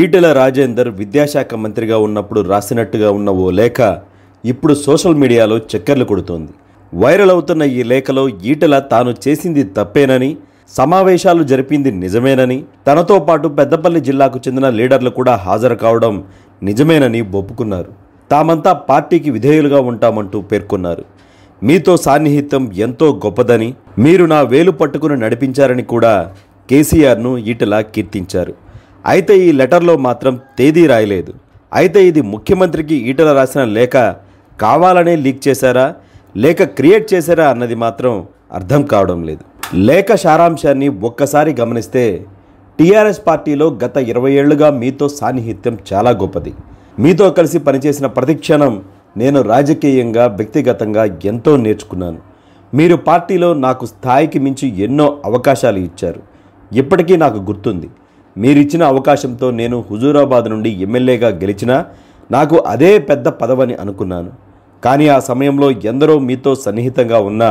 ఈటెల రాజేందర్ విద్యాశాఖ మంత్రిగా ఉన్నప్పుడు రాసినట్టుగా ఉన్న ఓ లేఖ ఇప్పుడు సోషల్ మీడియాలో చక్కర్లు కొడుతోంది వైరల్ అవుతున్న ఈ లేఖలో ఈటెల తాను చేసింది తప్పేనని సమావేశాలు జరిపింది నిజమేనని తనతో పాటు పెద్దపల్లి జిల్లాకు చెందిన లీడర్లు కూడా హాజరు కావడం నిజమేనని ఒప్పుకున్నారు తామంతా పార్టీకి విధేయులుగా ఉంటామంటూ పేర్కొన్నారు మీతో సాన్నిహిత్యం ఎంతో గొప్పదని మీరు నా వేలు పట్టుకుని నడిపించారని కూడా కేసీఆర్ను ఈటెల కీర్తించారు అయితే ఈ లెటర్లో మాత్రం తేదీ రాయలేదు అయితే ఇది ముఖ్యమంత్రికి ఈటల రాసిన లేఖ కావాలనే లీక్ చేశారా లేక క్రియేట్ చేశారా అన్నది మాత్రం అర్థం కావడం లేదు లేఖ సారాంశాన్ని ఒక్కసారి గమనిస్తే టీఆర్ఎస్ పార్టీలో గత ఇరవై ఏళ్లుగా మీతో సాన్నిహిత్యం చాలా గొప్పది మీతో కలిసి పనిచేసిన ప్రతి క్షణం నేను రాజకీయంగా వ్యక్తిగతంగా ఎంతో నేర్చుకున్నాను మీరు పార్టీలో నాకు స్థాయికి మించి ఎన్నో అవకాశాలు ఇచ్చారు ఇప్పటికీ నాకు గుర్తుంది మీరిచ్చిన అవకాశంతో నేను హుజూరాబాద్ నుండి ఎమ్మెల్యేగా గెలిచినా నాకు అదే పెద్ద పదవని అనుకున్నాను కానీ ఆ సమయంలో ఎందరో మీతో సన్నిహితంగా ఉన్నా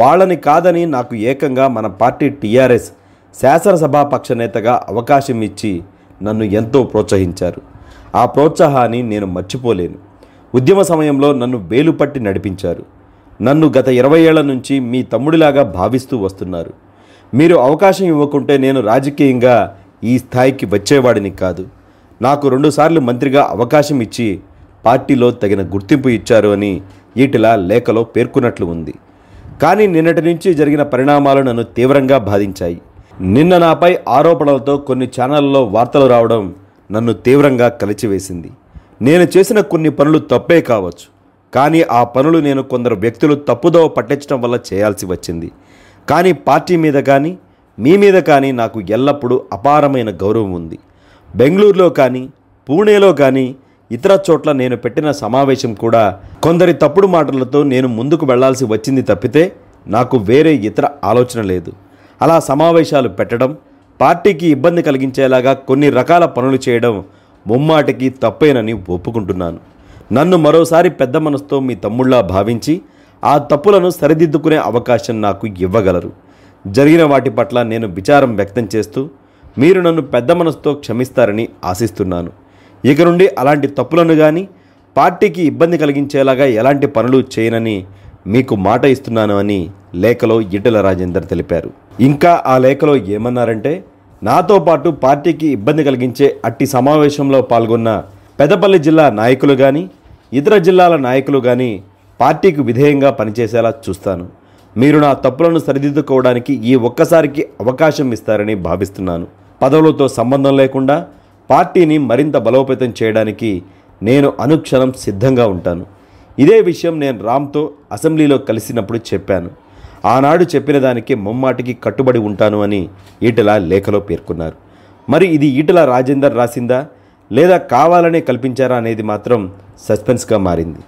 వాళ్ళని కాదని నాకు ఏకంగా మన పార్టీ టీఆర్ఎస్ శాసనసభాపక్ష నేతగా అవకాశం ఇచ్చి నన్ను ఎంతో ప్రోత్సహించారు ఆ ప్రోత్సాహాన్ని నేను మర్చిపోలేను ఉద్యమ సమయంలో నన్ను బేలుపట్టి నడిపించారు నన్ను గత ఇరవై ఏళ్ల నుంచి మీ తమ్ముడిలాగా భావిస్తూ వస్తున్నారు మీరు అవకాశం ఇవ్వకుంటే నేను రాజకీయంగా ఈ స్థాయికి వచ్చేవాడిని కాదు నాకు రెండుసార్లు మంత్రిగా అవకాశం ఇచ్చి పార్టీలో తగిన గుర్తింపు ఇచ్చారు అని ఈటిల లేఖలో పేర్కొన్నట్లు ఉంది కానీ నిన్నటి నుంచి జరిగిన పరిణామాలు నన్ను తీవ్రంగా బాధించాయి నిన్న నాపై ఆరోపణలతో కొన్ని ఛానళ్లలో వార్తలు రావడం నన్ను తీవ్రంగా కలిచివేసింది నేను చేసిన కొన్ని పనులు తప్పే కావచ్చు కానీ ఆ పనులు నేను కొందరు వ్యక్తులు తప్పుదోవ పట్టించడం వల్ల చేయాల్సి వచ్చింది కానీ పార్టీ మీద కానీ మీ మీద కానీ నాకు ఎల్లప్పుడూ అపారమైన గౌరవం ఉంది బెంగళూరులో కానీ పూణేలో కానీ ఇతర చోట్ల నేను పెట్టిన సమావేశం కూడా కొందరి తప్పుడు మాటలతో నేను ముందుకు వెళ్లాల్సి వచ్చింది తప్పితే నాకు వేరే ఇతర ఆలోచన లేదు అలా సమావేశాలు పెట్టడం పార్టీకి ఇబ్బంది కలిగించేలాగా కొన్ని రకాల పనులు చేయడం ముమ్మాటికి తప్పేనని ఒప్పుకుంటున్నాను నన్ను మరోసారి పెద్ద మనసుతో మీ తమ్ముళ్లా భావించి ఆ తప్పులను సరిదిద్దుకునే అవకాశం నాకు ఇవ్వగలరు జరిగిన వాటి పట్ల నేను విచారం వ్యక్తం చేస్తూ మీరు నన్ను పెద్ద మనసుతో క్షమిస్తారని ఆశిస్తున్నాను ఇక నుండి అలాంటి తప్పులను కానీ పార్టీకి ఇబ్బంది కలిగించేలాగా ఎలాంటి పనులు చేయనని మీకు మాట ఇస్తున్నాను అని లేఖలో ఈటల రాజేందర్ తెలిపారు ఇంకా ఆ లేఖలో ఏమన్నారంటే నాతో పాటు పార్టీకి ఇబ్బంది కలిగించే అట్టి సమావేశంలో పాల్గొన్న పెదపల్లి జిల్లా నాయకులు కానీ ఇతర జిల్లాల నాయకులు కానీ పార్టీకి విధేయంగా పనిచేసేలా చూస్తాను మీరు నా తప్పులను సరిదిద్దుకోవడానికి ఈ ఒక్కసారికి అవకాశం ఇస్తారని భావిస్తున్నాను పదవులతో సంబంధం లేకుండా పార్టీని మరింత బలోపేతం చేయడానికి నేను అనుక్షణం సిద్ధంగా ఉంటాను ఇదే విషయం నేను రామ్తో అసెంబ్లీలో కలిసినప్పుడు చెప్పాను ఆనాడు చెప్పిన దానికి ముమ్మాటికి కట్టుబడి ఉంటాను అని ఈటల లేఖలో పేర్కొన్నారు మరి ఇది ఈటల రాజేందర్ రాసిందా లేదా కావాలనే కల్పించారా అనేది మాత్రం సస్పెన్స్గా మారింది